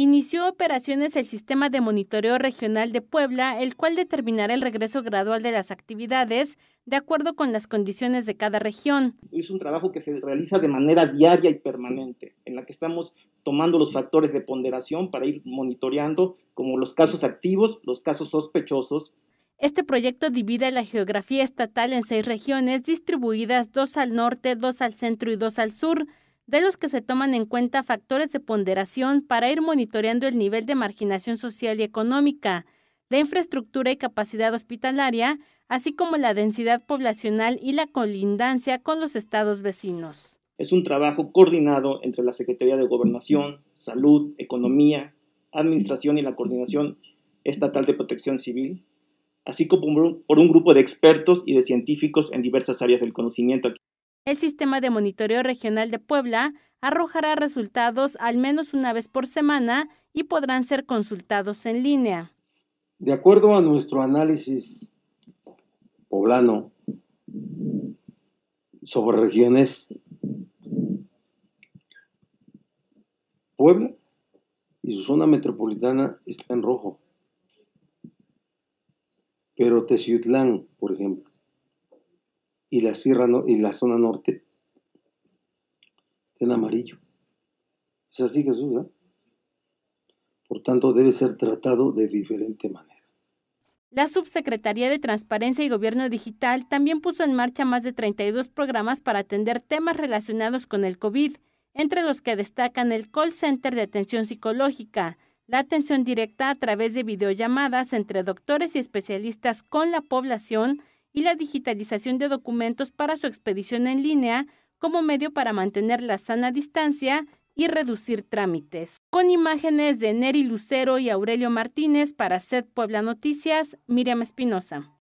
inició operaciones el Sistema de Monitoreo Regional de Puebla, el cual determinará el regreso gradual de las actividades de acuerdo con las condiciones de cada región. Es un trabajo que se realiza de manera diaria y permanente, en la que estamos tomando los factores de ponderación para ir monitoreando como los casos activos, los casos sospechosos. Este proyecto divide la geografía estatal en seis regiones distribuidas dos al norte, dos al centro y dos al sur de los que se toman en cuenta factores de ponderación para ir monitoreando el nivel de marginación social y económica, la infraestructura y capacidad hospitalaria, así como la densidad poblacional y la colindancia con los estados vecinos. Es un trabajo coordinado entre la Secretaría de Gobernación, Salud, Economía, Administración y la Coordinación Estatal de Protección Civil, así como por un grupo de expertos y de científicos en diversas áreas del conocimiento. El sistema de monitoreo regional de Puebla arrojará resultados al menos una vez por semana y podrán ser consultados en línea. De acuerdo a nuestro análisis poblano sobre regiones, Puebla y su zona metropolitana está en rojo, pero Teciutlán, por ejemplo, y la sierra no, y la zona norte está en amarillo. Es así Jesús, ¿eh? Por tanto, debe ser tratado de diferente manera. La Subsecretaría de Transparencia y Gobierno Digital también puso en marcha más de 32 programas para atender temas relacionados con el COVID, entre los que destacan el call center de atención psicológica, la atención directa a través de videollamadas entre doctores y especialistas con la población, y la digitalización de documentos para su expedición en línea como medio para mantener la sana distancia y reducir trámites. Con imágenes de Neri Lucero y Aurelio Martínez para Sed Puebla Noticias, Miriam Espinosa.